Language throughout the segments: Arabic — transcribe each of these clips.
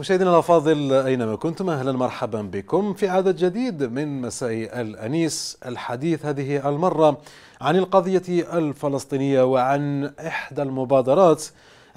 مشاهدينا الافاضل اينما كنتم اهلا مرحبا بكم في عدد جديد من مساء الانيس الحديث هذه المره عن القضيه الفلسطينيه وعن احدى المبادرات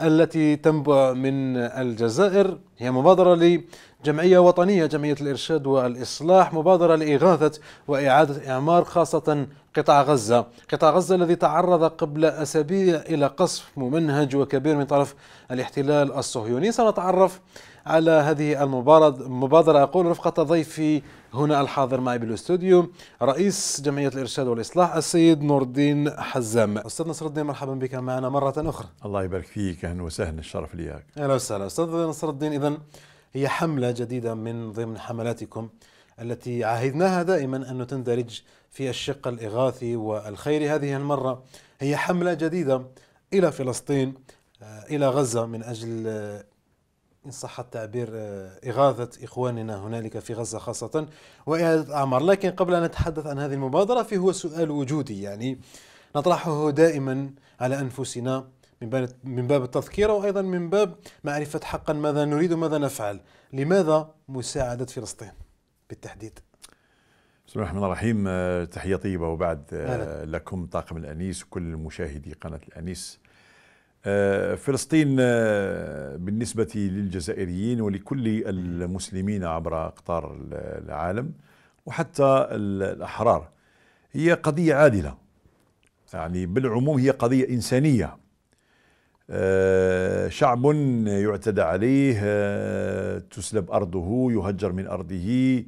التي تنبع من الجزائر هي مبادره لجمعيه وطنيه جمعيه الارشاد والاصلاح مبادره لاغاثه واعاده اعمار خاصه قطاع غزة قطاع غزة الذي تعرض قبل أسابيع إلى قصف ممنهج وكبير من طرف الاحتلال الصهيوني سنتعرف على هذه المبادرة أقول رفقة ضيفي هنا الحاضر معي بالاستوديو رئيس جمعية الإرشاد والإصلاح السيد نور الدين حزام أستاذ نصر الدين مرحبا بك معنا مرة أخرى الله يبارك فيك أهلا وسهلا الشرف لي أهلا وسهلا أستاذ نصر الدين إذا هي حملة جديدة من ضمن حملاتكم التي عهدناها دائما أن تندرج في الشق الإغاثي والخيري هذه المرة هي حملة جديدة إلى فلسطين آه، إلى غزة من أجل إن صح التعبير آه، إغاثة إخواننا هنالك في غزة خاصة وإعادة الأعمار لكن قبل أن نتحدث عن هذه المبادرة في هو سؤال وجودي يعني نطرحه دائما على أنفسنا من باب التذكير وأيضا من باب معرفة حقا ماذا نريد وماذا نفعل لماذا مساعدة فلسطين بالتحديد بسم الله الرحمن الرحيم آه، تحية طيبة وبعد آه، لكم طاقم الأنيس وكل مشاهدي قناة الأنيس آه، فلسطين آه، بالنسبة للجزائريين ولكل المسلمين عبر أقطار العالم وحتى الأحرار هي قضية عادلة يعني بالعموم هي قضية إنسانية آه، شعب يعتدى عليه تسلب أرضه يهجر من أرضه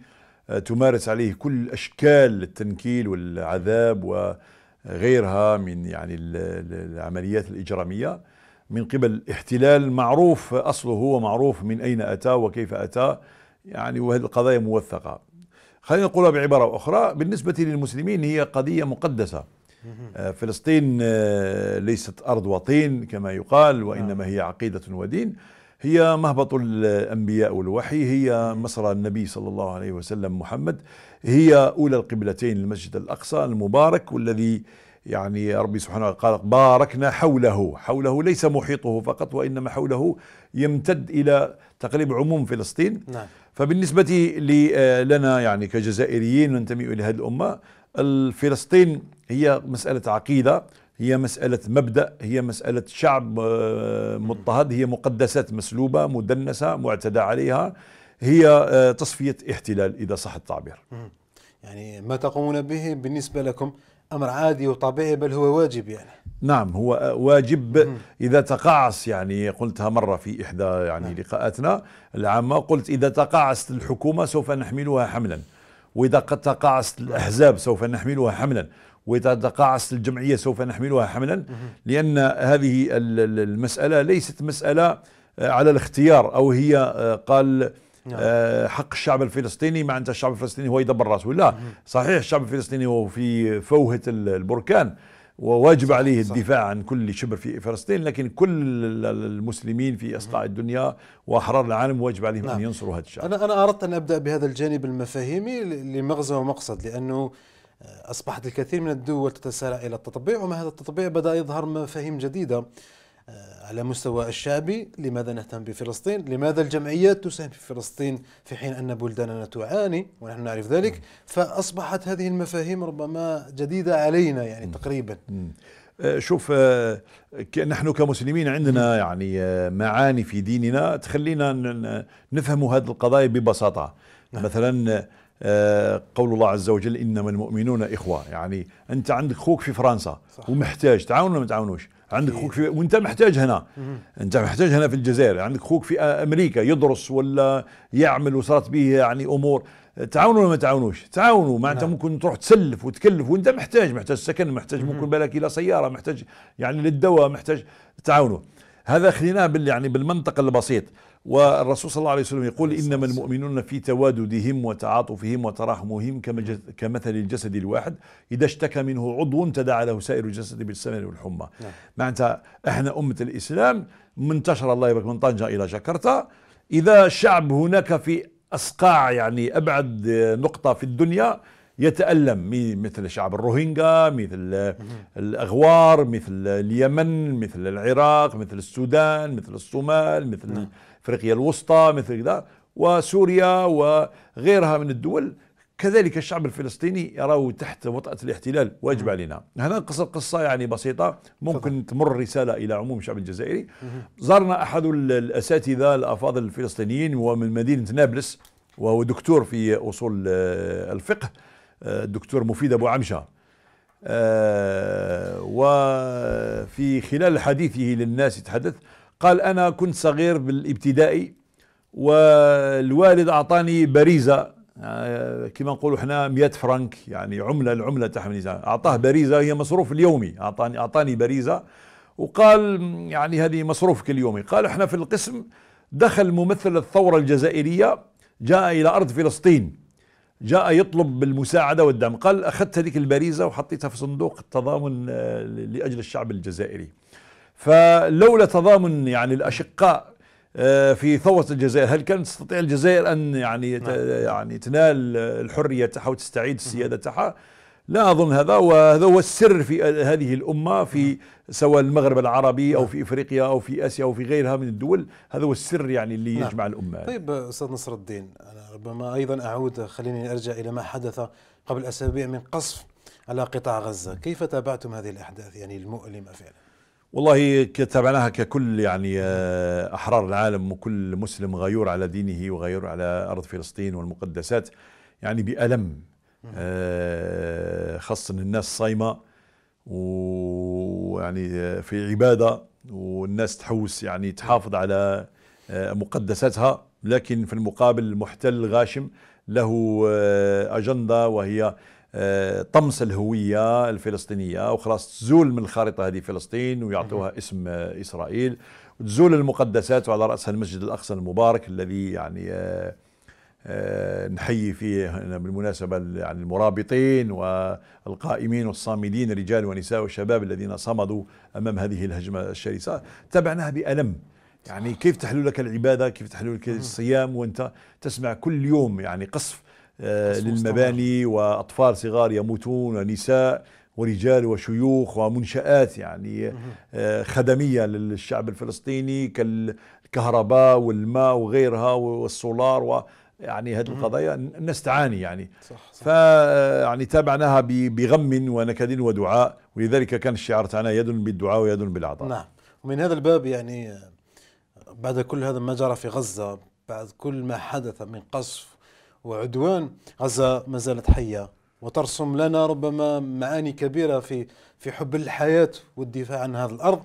تمارس عليه كل أشكال التنكيل والعذاب وغيرها من يعني العمليات الإجرامية من قبل احتلال معروف أصله هو معروف من أين أتى وكيف أتى يعني وهذه القضايا موثقة خلينا نقولها بعبارة أخرى بالنسبة للمسلمين هي قضية مقدسة آه، فلسطين آه، ليست أرض وطين كما يقال وإنما نعم. هي عقيدة ودين هي مهبط الأنبياء والوحي هي مسرى النبي صلى الله عليه وسلم محمد هي أولى القبلتين المسجد الأقصى المبارك والذي يعني ربي سبحانه وتعالى قال باركنا حوله حوله ليس محيطه فقط وإنما حوله يمتد إلى تقريب عموم فلسطين نعم. فبالنسبة آه، لنا يعني كجزائريين ننتمي إلى هذه الأمة فلسطين هي مسألة عقيدة هي مسألة مبدأ هي مسألة شعب آه، مضطهد هي مقدسات مسلوبة مدنسة معتدى عليها هي آه، تصفية احتلال إذا صح التعبير يعني ما تقومون به بالنسبة لكم امر عادي وطبيعي بل هو واجب يعني نعم هو واجب اذا تقاعس يعني قلتها مره في احدى يعني نعم. لقاءاتنا العامه قلت اذا تقاعست الحكومه سوف نحملها حملا واذا قد تقاعست الاحزاب سوف نحملها حملا واذا تقاعست الجمعيه سوف نحملها حملا لان هذه المساله ليست مساله على الاختيار او هي آه، قال نعم. آه، حق الشعب الفلسطيني مع أنت الشعب الفلسطيني هو يدبر رأسه لا صحيح الشعب الفلسطيني هو في فوهة البركان وواجب عليه الدفاع عن كل شبر في فلسطين لكن كل المسلمين في اصقاع الدنيا واحرار العالم واجب عليهم نعم. ان ينصروا هذا الشعب. انا انا اردت ان ابدا بهذا الجانب المفاهيمي لمغزى ومقصد لانه آه، اصبحت الكثير من الدول تتسارع الى التطبيع ومع هذا التطبيع بدا يظهر مفاهيم جديده آه، على مستوى الشعبي لماذا نهتم بفلسطين لماذا الجمعيات تساهم في فلسطين في حين أن بلداننا تعاني ونحن نعرف ذلك فأصبحت هذه المفاهيم ربما جديدة علينا يعني تقريبا آه، شوف آه، نحن كمسلمين عندنا يعني معاني في ديننا تخلينا نفهم هذه القضايا ببساطة نعم. مثلا قول الله عز وجل انما المؤمنون اخوه يعني انت عندك خوك في فرنسا صح. ومحتاج ولا ما تعاونوش عندك خوك في وانت محتاج هنا انت محتاج هنا في الجزائر عندك خوك في امريكا يدرس ولا يعمل وصارت به يعني امور تعاونوا ولا ما تعاونوش تعاونوا معناتها نعم. ممكن تروح تسلف وتكلف وانت محتاج محتاج سكن محتاج ممكن بالك الى سياره محتاج يعني للدواء محتاج تعاونوا هذا خليناه بال يعني بالمنطق البسيط والرسول صلى الله عليه وسلم يقول إنما المؤمنون في تواددهم وتعاطفهم وتراحمهم كمثل الجسد الواحد إذا اشتكى منه عضو تداعى له سائر الجسد بالسمن والحمى نعم. معناتها احنا أمة الإسلام منتشر الله يبارك من طنجة إلى جاكرتا إذا شعب هناك في أصقاع يعني أبعد نقطة في الدنيا يتألم مثل شعب الروهينجا مثل الأغوار مثل اليمن مثل العراق مثل السودان مثل الصومال مثل نعم. افريقيا الوسطى مثل كذا وسوريا وغيرها من الدول كذلك الشعب الفلسطيني يراه تحت وطأة الاحتلال واجب علينا هنا قصة قصة يعني بسيطة ممكن تمر رسالة إلى عموم الشعب الجزائري زارنا أحد الأساتذة الأفاضل الفلسطينيين ومن مدينة نابلس وهو دكتور في أصول آه، الفقه آه، الدكتور مفيد أبو عمشة آه، وفي خلال حديثه للناس يتحدث قال أنا كنت صغير بالابتدائي والوالد أعطاني بريزة آه، كما نقولوا احنا 100 فرنك يعني عمله العمله تاع اعطاه بريزه هي مصروف اليومي اعطاني اعطاني بريزه وقال يعني هذه مصروفك اليومي قال احنا في القسم دخل ممثل الثوره الجزائريه جاء الى ارض فلسطين جاء يطلب بالمساعده والدعم قال اخذت هذيك البريزه وحطيتها في صندوق التضامن آه، لاجل الشعب الجزائري فلولا تضامن يعني الاشقاء آه، في ثوره الجزائر هل كانت تستطيع الجزائر ان يعني نعم. يعني تنال الحريه تاعها وتستعيد السياده نعم. تاعها؟ لا اظن هذا وهذا هو السر في هذه الامه في نعم. سواء المغرب العربي او في افريقيا او في اسيا او في غيرها من الدول هذا هو السر يعني اللي يجمع الامه طيب استاذ نصر الدين انا ربما ايضا اعود خليني ارجع الى ما حدث قبل اسابيع من قصف على قطاع غزه كيف تابعتم هذه الاحداث يعني المؤلمه فعلا والله تابعناها ككل يعني آه، أحرار العالم وكل مسلم غيور على دينه وغيور على أرض فلسطين والمقدسات يعني بألم آه، خاصة الناس صايمة ويعني آه، في عبادة والناس تحوس يعني تحافظ على مقدساتها لكن في المقابل المحتل الغاشم له أجندة وهي طمس الهوية الفلسطينية وخلاص تزول من الخارطة هذه فلسطين ويعطوها اسم إسرائيل وتزول المقدسات وعلى رأسها المسجد الأقصى المبارك الذي يعني آه، آه، نحيي فيه بالمناسبة يعني المرابطين والقائمين والصامدين رجال ونساء وشباب الذين صمدوا أمام هذه الهجمة الشرسة تبعناها بألم يعني كيف تحلو لك العبادة كيف تحلو لك الصيام وانت تسمع كل يوم يعني قصف آه، للمباني وأطفال صغار يموتون ونساء ورجال وشيوخ ومنشآت يعني آه، خدمية للشعب الفلسطيني كالكهرباء والماء وغيرها والسولار و يعني هذه القضايا الناس تعاني يعني صح صح فيعني آه، تابعناها بغم ونكد ودعاء ولذلك كان الشعار تاعنا يد بالدعاء ويد بالعطاء نعم ومن هذا الباب يعني بعد كل هذا ما جرى في غزة بعد كل ما حدث من قصف وعدوان غزة ما زالت حية وترسم لنا ربما معاني كبيرة في في حب الحياة والدفاع عن هذه الأرض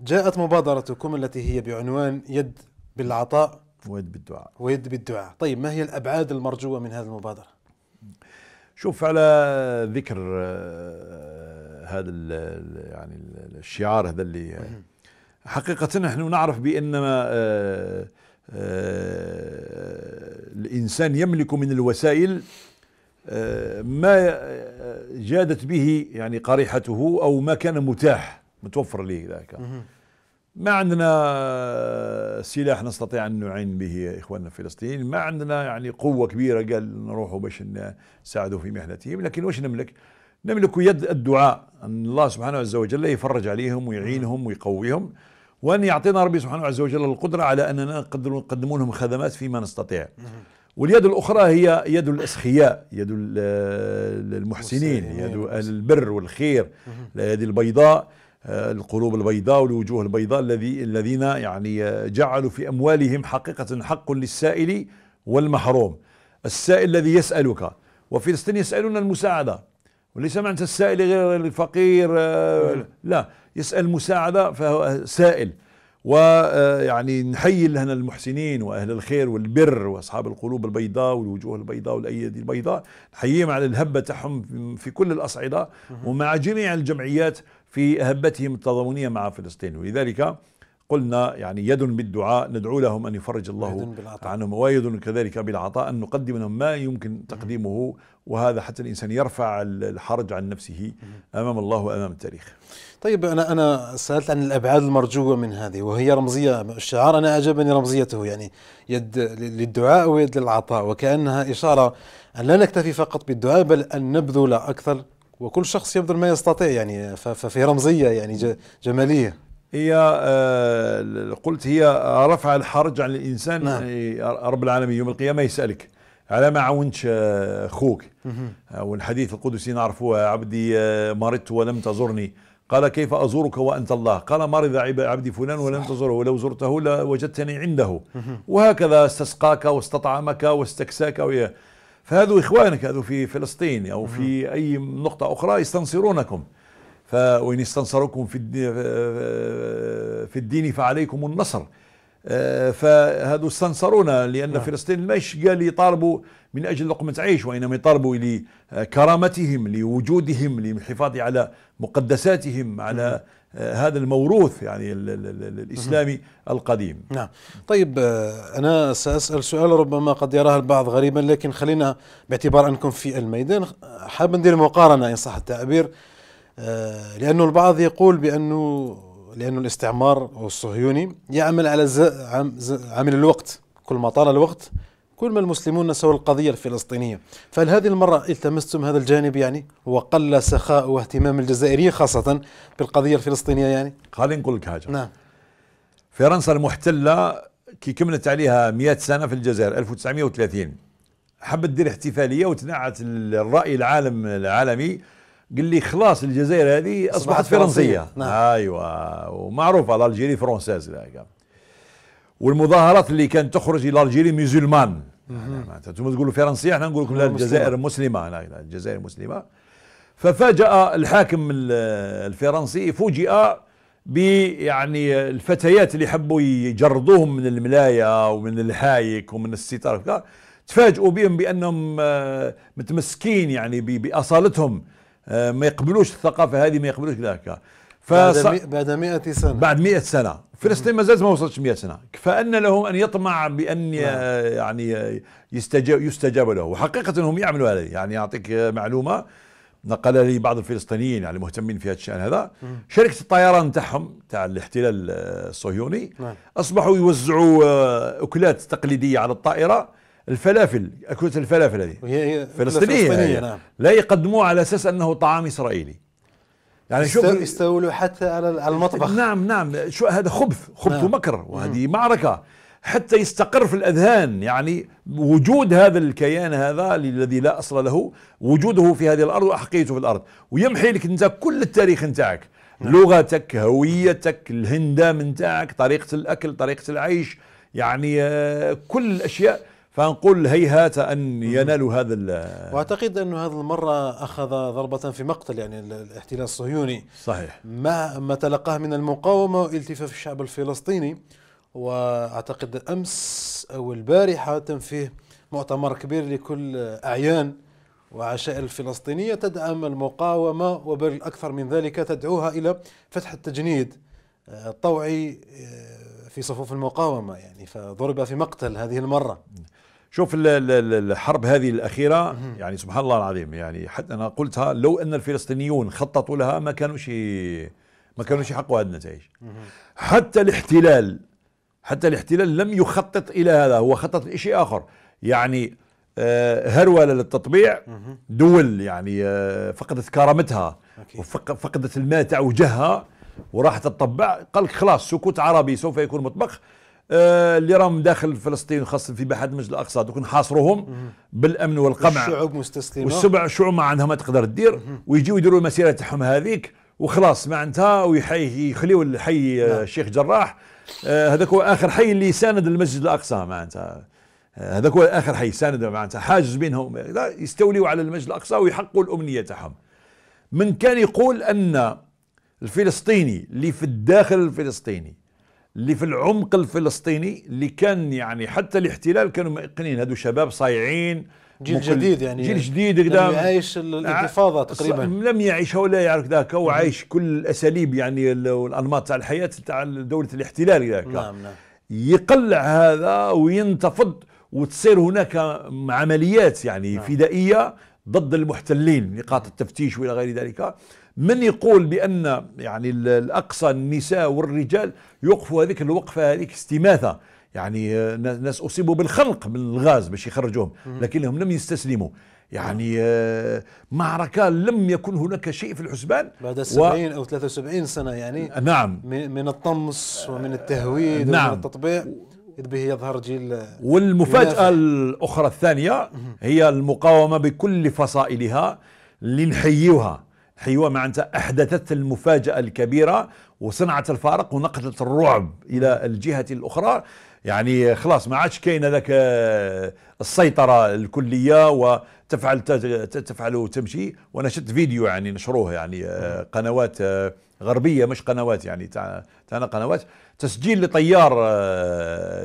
جاءت مبادرتكم التي هي بعنوان يد بالعطاء ويد بالدعاء ويد بالدعاء طيب ما هي الأبعاد المرجوة من هذه المبادرة شوف على ذكر آه، هذا يعني الشعار هذا اللي حقيقة نحن نعرف بأن آه، آه، الإنسان يملك من الوسائل آه، ما آه، جادت به يعني قريحته أو ما كان متاح متوفر له ذاك ما عندنا سلاح نستطيع أن نعين به إخواننا في فلسطين ما عندنا يعني قوة كبيرة قال نروحوا باش نساعدوا في مهنتهم لكن واش نملك نملك يد الدعاء أن الله سبحانه عز وجل يفرج عليهم ويعينهم ويقويهم وأن يعطينا ربي سبحانه عز وجل القدرة على أننا نقدم لهم خدمات فيما نستطيع واليد الأخرى هي يد الأسخياء يد المحسنين يد أهل البر والخير يد البيضاء آه، القلوب البيضاء والوجوه البيضاء الذي الذين يعني آه، جعلوا في أموالهم حقيقة حق للسائل والمحروم السائل الذي يسألك وفلسطين يسألون المساعدة وليس معنى السائل غير الفقير آه، لا يسأل مساعدة فهو سائل ويعني آه، نحيي لهنا المحسنين واهل الخير والبر واصحاب القلوب البيضاء والوجوه البيضاء والايدي البيضاء نحييهم على الهبه تاعهم في كل الاصعده ومع جميع الجمعيات في هبتهم التضامنيه مع فلسطين ولذلك قلنا يعني يد بالدعاء ندعو لهم ان يفرج الله عنهم ويد كذلك بالعطاء ان نقدم لهم ما يمكن تقديمه وهذا حتى الانسان يرفع الحرج عن نفسه امام الله وامام التاريخ طيب انا انا سالت عن الابعاد المرجوه من هذه وهي رمزيه الشعار انا اعجبني رمزيته يعني يد للدعاء ويد للعطاء وكانها اشاره ان لا نكتفي فقط بالدعاء بل ان نبذل اكثر وكل شخص يبذل ما يستطيع يعني ففي رمزيه يعني جماليه هي آه، قلت هي آه، رفع الحرج عن الانسان نعم. يعني، آه، رب العالمين يوم القيامه يسالك على ما عاونتش اخوك والحديث القدسي نعرفه عبدي مرضت ولم تزرني قال كيف أزورك وأنت الله قال مرض عبدي فلان ولم تزره ولو زرته لوجدتني عنده وهكذا استسقاك واستطعمك واستكساك ويا فهذو إخوانك هذو في فلسطين أو في أي نقطة أخرى يستنصرونكم فإن استنصركم في في الدين فعليكم النصر فهذا استنصرونا لان نعم. فلسطين مش قال يطالبوا من اجل لقمه عيش وانما يطالبوا لكرامتهم لوجودهم للحفاظ على مقدساتهم على آه، هذا الموروث يعني الاسلامي القديم. نعم. طيب آه، انا ساسال سؤال ربما قد يراه البعض غريبا لكن خلينا باعتبار انكم في الميدان حاب ندير مقارنه ان صح التعبير آه، لانه البعض يقول بانه لانه الاستعمار الصهيوني يعمل على ز... عم... ز... عامل الوقت كل ما طال الوقت كل ما المسلمون نسوا القضية الفلسطينية فهل هذه المرة التمستم هذا الجانب يعني وقل سخاء واهتمام الجزائريين خاصة بالقضية الفلسطينية يعني خليني نقول لك حاجة نعم فرنسا المحتلة كي كملت عليها 100 سنة في الجزائر 1930 حبت تدير احتفالية وتنعت الرأي العالم العالمي قال لي خلاص الجزائر هذه اصبحت فرنسيه نعم. ايوه ومعروفه الالجيري فرونسيز والمظاهرات اللي كانت تخرج الى الجيري مسلمان يعني انتم تقولوا فرنسيه احنا نقول لكم لا الجزائر مسلمه لا الجزائر مسلمه ففاجأ الحاكم الفرنسي فوجئ بيعني الفتيات اللي حبوا يجردوهم من الملاية ومن الحايك ومن الستار تفاجئوا بهم بأنهم آه، متمسكين يعني بأصالتهم آه، ما يقبلوش الثقافه هذه ما يقبلوش ذاك فص... بعد 100 سنه بعد 100 سنه فلسطين ما زالت ما وصلتش 100 سنه فان لهم ان يطمع بان آه، نعم. يعني آه، يستجاب يستجاب له وحقيقه هم يعملوا هذا يعني اعطيك معلومه نقل لي بعض الفلسطينيين يعني مهتمين في هذا الشان هذا شركه الطيران تاعهم تاع الاحتلال الصهيوني نعم. اصبحوا يوزعوا اكلات تقليديه على الطائره الفلافل اكله الفلافل هذه فلسطينيه, فلسطينية نعم. لا يقدموها على اساس انه طعام اسرائيلي يعني شوف يستولوا حتى على المطبخ نعم نعم شو هذا خبث خبث نعم. ومكر وهذه معركه حتى يستقر في الاذهان يعني وجود هذا الكيان هذا الذي لا اصل له وجوده في هذه الارض واحقيته في الارض ويمحي لك انت كل التاريخ نتاعك نعم. لغتك هويتك الهندام نتاعك طريقه الاكل طريقه العيش يعني آه، كل الاشياء فنقول هيهات أن ينالوا هذا وأعتقد أنه هذه المرة أخذ ضربة في مقتل يعني الاحتلال الصهيوني صحيح ما, ما تلقاه من المقاومة والتفاف الشعب الفلسطيني وأعتقد أمس أو البارحة تم فيه مؤتمر كبير لكل أعيان وعشائر الفلسطينية تدعم المقاومة وبل أكثر من ذلك تدعوها إلى فتح التجنيد آه، الطوعي آه، في صفوف المقاومة يعني فضرب في مقتل هذه المرة شوف الحرب هذه الأخيرة يعني سبحان الله العظيم يعني حتى أنا قلتها لو أن الفلسطينيون خططوا لها ما كانوش ما كانوش يحققوا هذه النتائج حتى الاحتلال حتى الاحتلال لم يخطط إلى هذا هو خطط لشيء آخر يعني آه، هرولة للتطبيع دول يعني آه، فقدت كرامتها وفقدت الماء تاع وجهها وراحت تطبع قال لك خلاص سكوت عربي سوف يكون مطبخ آه، اللي راهم داخل فلسطين خاصه في بحر المسجد الاقصى دوك نحاصروهم بالامن والقمع الشعوب مستسلمه والسبع شعوب ما عندها ما تقدر تدير ويجيو يديروا المسيره تاعهم هذيك وخلاص معناتها ويخليوا الحي الشيخ آه، نعم. جراح آه، هذاك هو اخر حي اللي ساند المسجد الاقصى معناتها هذاك هو اخر حي ساند معناتها حاجز بينهم يستوليوا على المسجد الاقصى ويحققوا الامنيه تاعهم من كان يقول ان الفلسطيني اللي في الداخل الفلسطيني اللي في العمق الفلسطيني اللي كان يعني حتى الاحتلال كانوا مقنين هذو شباب صايعين جيل جديد يعني جيل جديد قدام لم يعيش الانتفاضه تقريبا لم يعيش ولا يعرف ذاك هو عايش كل الاساليب يعني الانماط تاع الحياه تاع دوله الاحتلال ذاك نعم نعم يقلع هذا وينتفض وتصير هناك عمليات يعني نعم. فدائيه ضد المحتلين نقاط التفتيش والى غير ذلك من يقول بأن يعني الأقصى النساء والرجال يوقفوا هذيك الوقفة هذيك استماثة يعني آه، ناس أصيبوا بالخنق من الغاز باش يخرجوهم لكنهم لم يستسلموا يعني آه، معركة لم يكن هناك شيء في الحسبان بعد 70 و... أو 73 سنة يعني نعم من الطمس ومن التهويد نعم ومن التطبيع إذ به يظهر جيل والمفاجأة الأخرى الثانية هي المقاومة بكل فصائلها لنحييوها حيوان معناتها أحدثت المفاجأة الكبيرة وصنعت الفارق ونقلت الرعب إلى الجهة الأخرى يعني خلاص ما عادش كاين هذاك آه، السيطرة الكلية وتفعل تفعل وتمشي وأنا شفت فيديو يعني نشروه يعني آه، قنوات آه، غربية مش قنوات يعني تاع تاعنا قنوات تسجيل لطيار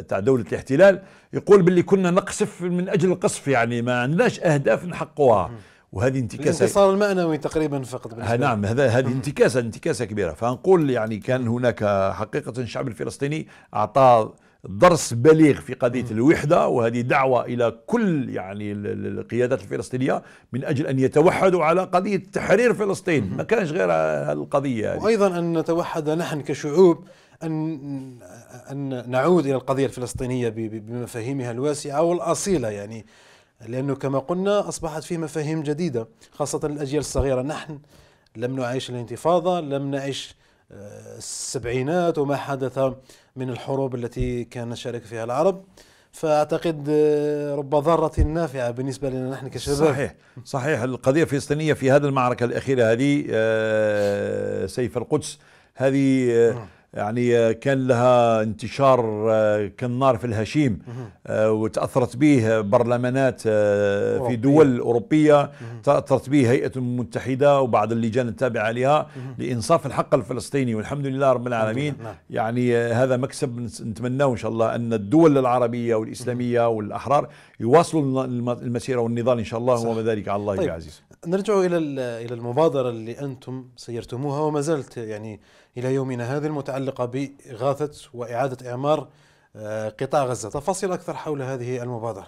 تاع دولة الاحتلال يقول باللي كنا نقصف من أجل القصف يعني ما عندناش أهداف نحققوها وهذه انتكاسه الانتصار المعنوي تقريبا فقط نعم هذا هذه انتكاسه انتكاسه كبيره فنقول يعني كان هناك حقيقه الشعب الفلسطيني اعطى درس بليغ في قضيه الوحده وهذه دعوه الى كل يعني القيادات الفلسطينيه من اجل ان يتوحدوا على قضيه تحرير فلسطين ما كانش غير القضيه هذه. وايضا ان نتوحد نحن كشعوب ان ان نعود الى القضيه الفلسطينيه بمفاهيمها الواسعه والاصيله يعني لأنه كما قلنا أصبحت فيه مفاهيم جديدة خاصة الأجيال الصغيرة نحن لم نعيش الانتفاضة لم نعيش آه، السبعينات وما حدث من الحروب التي كان شارك فيها العرب فاعتقد آه، رب ضاره نافعه بالنسبه لنا نحن كشباب صحيح صحيح القضيه الفلسطينيه في هذه المعركه الاخيره هذه آه، سيف القدس هذه نعم. يعني آه، كان لها انتشار آه، كالنار في الهشيم آه، وتأثرت به برلمانات في دول أوروبية تأثرت به هيئة المتحدة وبعض اللجان التابعة لها لإنصاف الحق الفلسطيني والحمد لله رب العالمين نعم. يعني هذا مكسب نتمناه إن شاء الله أن الدول العربية والإسلامية والأحرار يواصلوا المسيرة والنضال إن شاء الله وما ذلك على الله طيب عزيز نرجع إلى إلى المبادرة اللي أنتم سيرتموها وما زالت يعني إلى يومنا هذا المتعلقة بإغاثة وإعادة إعمار آه، قطاع غزة تفاصيل أكثر حول هذه المبادرة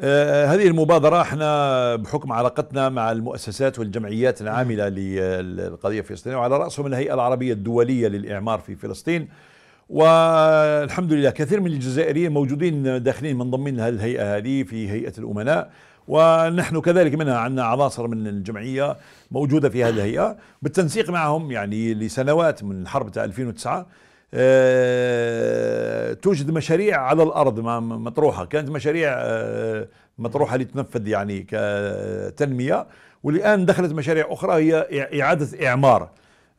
آه، هذه المبادرة احنا بحكم علاقتنا مع المؤسسات والجمعيات العاملة للقضية الفلسطينية وعلى رأسهم الهيئة العربية الدولية للإعمار في فلسطين والحمد لله كثير من الجزائريين موجودين داخلين منضمين الهيئة هذه في هيئة الأمناء ونحن كذلك منها عندنا عناصر من الجمعية موجودة في هذه الهيئة بالتنسيق معهم يعني لسنوات من الحرب تاع 2009 أه توجد مشاريع على الارض مطروحه كانت مشاريع أه مطروحه لتنفذ يعني كتنميه والان دخلت مشاريع اخرى هي اعاده اعمار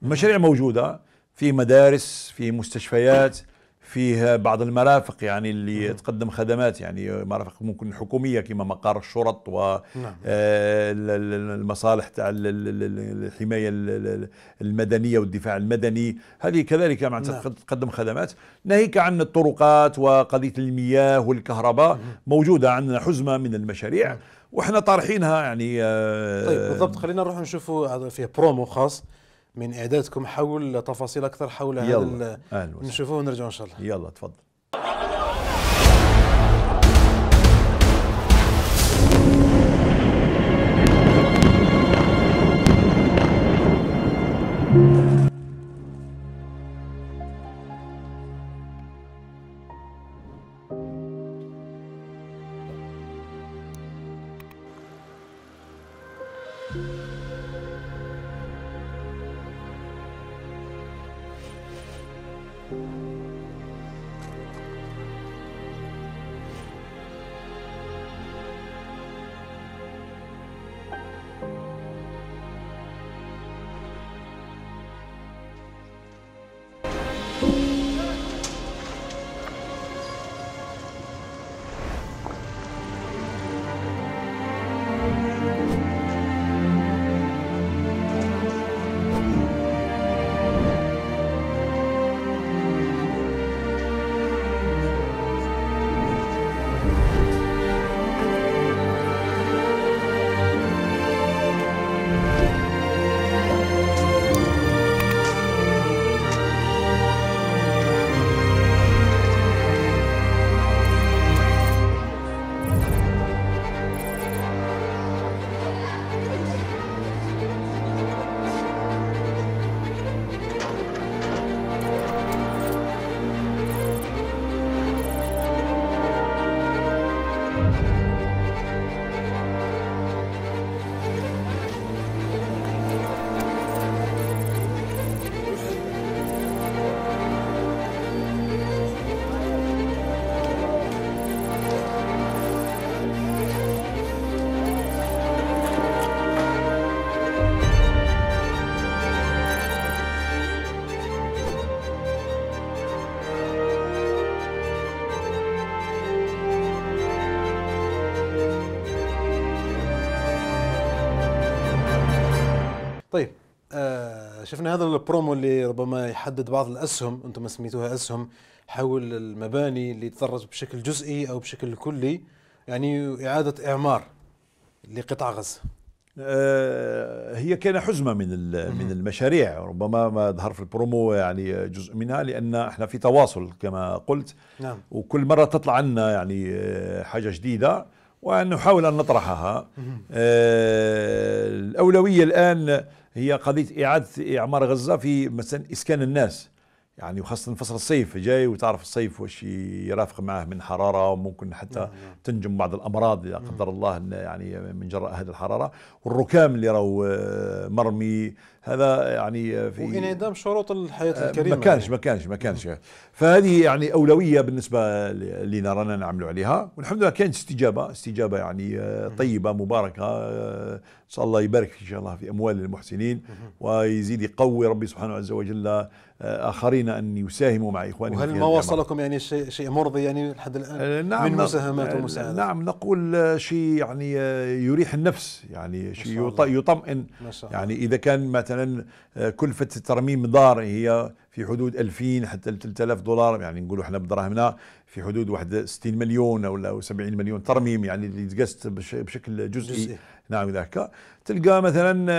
مشاريع موجوده في مدارس في مستشفيات فيه بعض المرافق يعني اللي مم. تقدم خدمات يعني مرافق ممكن حكوميه كما مقر الشرط و نعم. آه، المصالح تاع الحمايه المدنيه والدفاع المدني هذه كذلك يعني مع نعم. تقدم خدمات ناهيك عن الطرقات وقضيه المياه والكهرباء مم. موجوده عندنا حزمه من المشاريع مم. واحنا طارحينها يعني آه، طيب بالضبط خلينا نروح نشوفوا فيها برومو خاص من اعدادكم حول تفاصيل اكثر حول هذا نشوفوه ونرجع ان شاء الله يلا تفضل thank you شفنا هذا البرومو اللي ربما يحدد بعض الاسهم انتم سميتوها اسهم حول المباني اللي تضرت بشكل جزئي او بشكل كلي يعني اعاده اعمار لقطاع غزه آه، هي كان حزمة من من المشاريع ربما ما ظهر في البرومو يعني جزء منها لأن احنا في تواصل كما قلت نعم. وكل مرة تطلع عنا يعني آه، حاجة جديدة ونحاول أن نطرحها آه، الأولوية الآن هي قضيه اعاده اعمار غزه في مثلا اسكان الناس يعني وخاصة فصل الصيف جاي وتعرف الصيف وش يرافق معه من حرارة وممكن حتى نعم، نعم. تنجم بعض الأمراض لا نعم. قدر الله يعني من جراء هذه الحرارة والركام اللي راهو آه، مرمي هذا يعني في وانعدام شروط الحياة آه، الكريمة ما كانش ما كانش ما كانش فهذه يعني أولوية بالنسبة لنا رانا نعملوا عليها والحمد لله كانت استجابة استجابة يعني آه، طيبة مباركة إن شاء الله يبارك إن شاء الله في أموال المحسنين ويزيد يقوي ربي سبحانه عز وجل آه، اخرين ان يساهموا مع اخوانهم وهل ما وصلكم يعني شيء شيء مرضي يعني لحد الان آه، نعم من نعم. مساهمات آه، ومساعدات نعم نقول شيء يعني يريح النفس يعني شيء يطمئن يعني اذا كان مثلا كلفه ترميم دار هي في حدود 2000 حتى 3000 دولار يعني نقولوا احنا بدراهمنا في حدود واحد 60 مليون او 70 مليون ترميم يعني اللي تقست بشكل جزئي, جزئي. نعم ذاك تلقى مثلا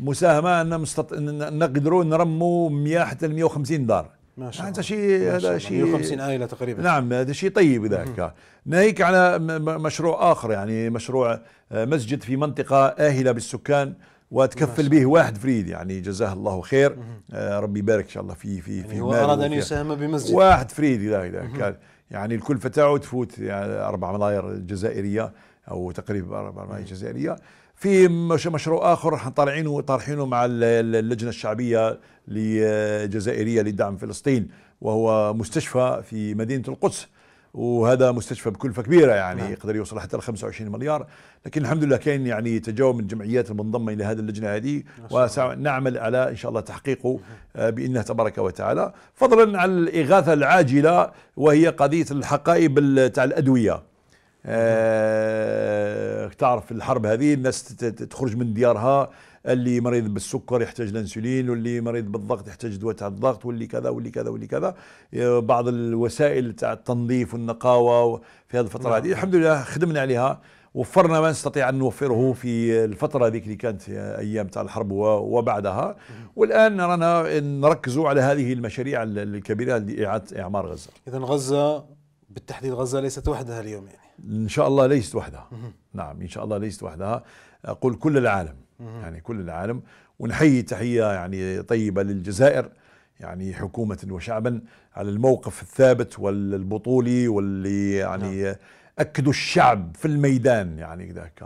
مساهمه ان مستط... نقدروا نرموا 100 حتى 150 دار ما شاء الله هذا شيء هذا شيء 150 عائله تقريبا نعم هذا شيء طيب ذاك ناهيك على مشروع اخر يعني مشروع آه، مسجد في منطقه اهله بالسكان وتكفل به واحد فريد يعني جزاه الله خير آه ربي يبارك ان شاء الله في في يعني في هو اراد ان يساهم بمسجد واحد فريد كان يعني الكلفه تاعو تفوت يعني 4 ملاير جزائريه او تقريبا 4 ملاير جزائريه في مشروع اخر راح طالعينه طارحينه مع اللجنه الشعبيه الجزائريه لدعم فلسطين وهو مستشفى في مدينه القدس وهذا مستشفى بكلفه كبيره يعني نعم. يقدر يوصل حتى ل 25 مليار لكن الحمد لله كان يعني تجاوب من الجمعيات المنضمه الى هذه اللجنه هذه ونعمل على ان شاء الله تحقيقه بانه تبارك وتعالى فضلا عن الاغاثه العاجله وهي قضيه الحقائب تاع الادويه آه تعرف الحرب هذه الناس تخرج من ديارها اللي مريض بالسكر يحتاج الانسولين واللي مريض بالضغط يحتاج دواء تاع الضغط واللي كذا واللي كذا واللي كذا آه، بعض الوسائل تاع التنظيف والنقاوه في هذه الفتره نعم. هذه الحمد لله خدمنا عليها وفرنا ما نستطيع ان نوفره في الفتره هذيك اللي كانت ايام تاع الحرب وبعدها والان رانا نركزوا على هذه المشاريع الكبيره لاعاده اعمار غزه اذا غزه بالتحديد غزه ليست وحدها اليوم يعني ان شاء الله ليست وحدها نعم ان شاء الله ليست وحدها اقول كل العالم يعني كل العالم ونحيي تحيه يعني طيبه للجزائر يعني حكومة وشعبا على الموقف الثابت والبطولي واللي يعني نعم. اكدوا الشعب في الميدان يعني ذاك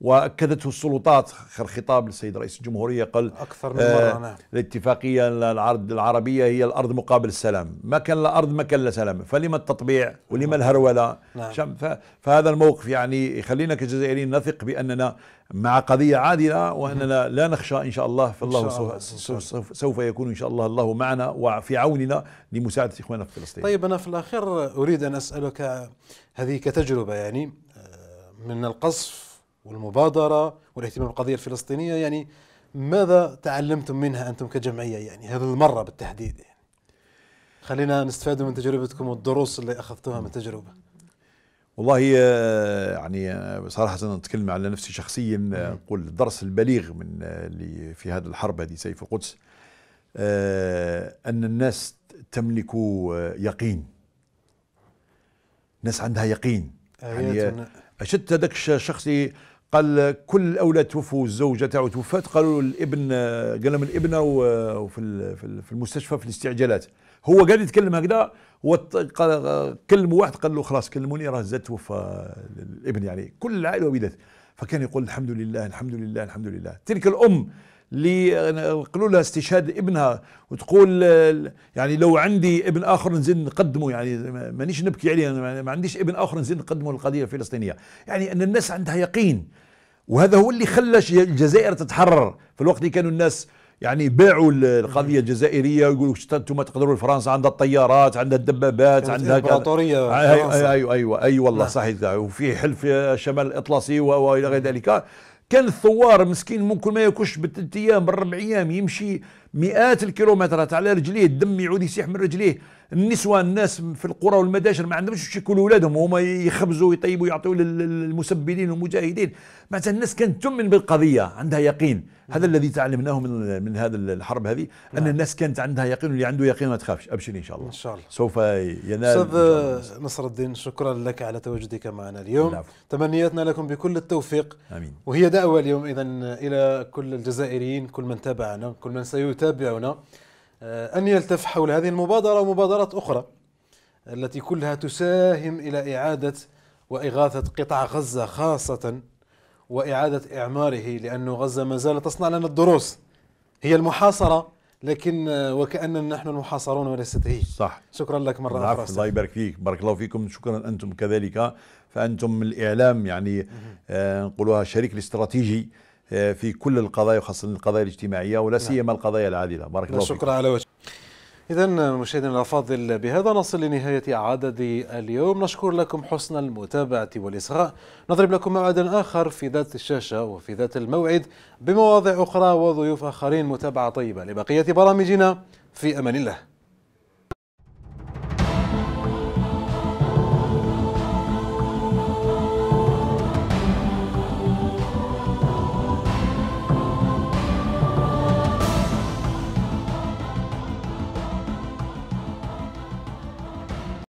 واكدته السلطات اخر خطاب للسيد رئيس الجمهوريه قال اكثر من مره آه، نعم الاتفاقيه العرض العربيه هي الارض مقابل السلام ما كان لا ارض ما كان لا سلام فلما التطبيع ولما نعم. الهروله نعم. فهذا الموقف يعني يخلينا كجزائريين نثق باننا مع قضية عادلة وأننا لا نخشى إن شاء الله فالله شاء سوف, الله. سوف, سوف يكون إن شاء الله الله معنا وفي عوننا لمساعدة إخواننا في فلسطين طيب أنا في الأخير أريد أن أسألك هذه كتجربة يعني آه، من القصف والمبادرة والاهتمام بالقضية الفلسطينية يعني ماذا تعلمتم منها أنتم كجمعية يعني هذه المرة بالتحديد يعني خلينا نستفاد من تجربتكم والدروس اللي أخذتوها من التجربة والله آه، يعني آه، صراحة نتكلم على نفسي شخصيا نقول آه، الدرس البليغ من اللي في هذه الحرب هذه سيف القدس أن الناس تملك يقين الناس عندها يقين يعني أشد هذاك الشخص قال كل الاولاد توفوا الزوجه تاعو توفات قالوا الابن قال لهم الابن وفي في المستشفى في الاستعجالات هو قاعد يتكلم هكذا هو كلموا واحد قال له خلاص كلموني راه زاد توفى الابن يعني كل العائله وبدات فكان يقول الحمد لله الحمد لله الحمد لله تلك الام اللي قالوا لها استشهاد ابنها وتقول يعني لو عندي ابن اخر نزيد نقدمه يعني مانيش نبكي عليه يعني ما عنديش ابن اخر نزيد نقدمه للقضيه الفلسطينيه يعني ان الناس عندها يقين وهذا هو اللي خلى الجزائر تتحرر في الوقت اللي كانوا الناس يعني باعوا القضيه الجزائريه ويقولوا انتم تقدروا فرنسا عندها الطيارات عندها الدبابات عندها امبراطوريه ايوه ايوه ايوه اي والله نعم. صحيح وفي حلف شمال الاطلسي والى غير ذلك كان الثوار مسكين ممكن ما ياكلش بثلاث ايام بالربع ايام يمشي مئات الكيلومترات على رجليه الدم يعود يسيح من رجليه النسوة الناس في القرى والمداشر ما عندهمش باش ياكلوا ولادهم هما يخبزوا ويطيبوا ويعطوا للمسبلين والمجاهدين معناتها الناس كانت تؤمن بالقضيه عندها يقين هذا الذي تعلمناه من من هذا الحرب هذه ان نعم. الناس كانت عندها يقين واللي عنده يقين ما تخافش ابشر ان شاء الله ان شاء الله سوف ينال استاذ نصر الدين شكرا لك على تواجدك معنا اليوم تمنياتنا لكم بكل التوفيق امين وهي دعوه اليوم اذا الى كل الجزائريين كل من تابعنا كل من سيتابعنا آه، أن يلتف حول هذه المبادرة ومبادرات أخرى التي كلها تساهم إلى إعادة وإغاثة قطاع غزة خاصة وإعادة إعماره لأن غزة ما زالت تصنع لنا الدروس هي المحاصرة لكن آه، وكأننا نحن المحاصرون وليست هي صح شكرا لك مرة أخرى الله يبارك فيك بارك الله فيكم شكرا أنتم كذلك فأنتم الإعلام يعني آه، نقولها آه شريك الاستراتيجي آه، في كل القضايا وخاصة القضايا الاجتماعية ولا نعم. سيما القضايا العادلة بارك الله فيك شكرا على وجه إذا مشاهدينا الأفاضل بهذا نصل لنهاية عدد اليوم نشكر لكم حسن المتابعة والإصغاء نضرب لكم موعدا آخر في ذات الشاشة وفي ذات الموعد بمواضيع أخرى وضيوف آخرين متابعة طيبة لبقية برامجنا في أمان الله